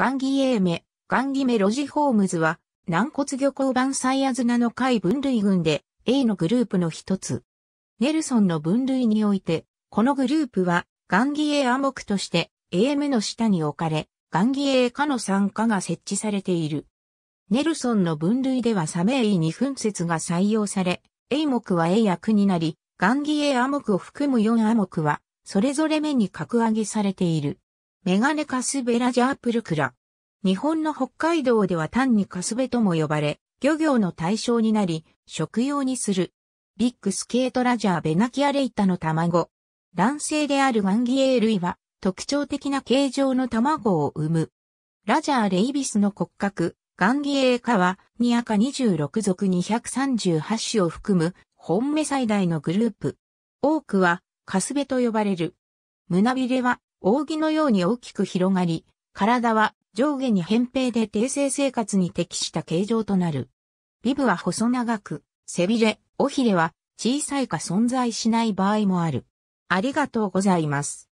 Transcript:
ガンギエーメ、ガンギメロジホームズは、軟骨魚交番サイアズナの海分類群で A のグループの一つ。ネルソンの分類において、このグループは、ガンギエーア目として a メの下に置かれ、ガンギエー科の酸化が設置されている。ネルソンの分類ではサメ A 二分節が採用され、A 目は A 役になり、ガンギエーア目を含む4ア目は、それぞれ目に格上げされている。メガネカスベラジャープルクラ。日本の北海道では単にカスベとも呼ばれ、漁業の対象になり、食用にする。ビッグスケートラジャーベナキアレイタの卵。卵性であるガンギエー類は特徴的な形状の卵を産む。ラジャーレイビスの骨格、ガンギエー科は、ニアカ26属238種を含む、本目最大のグループ。多くは、カスベと呼ばれる。胸びれは扇のように大きく広がり、体は上下に扁平で定性生活に適した形状となる。ビブは細長く、背びれ、尾ひれは小さいか存在しない場合もある。ありがとうございます。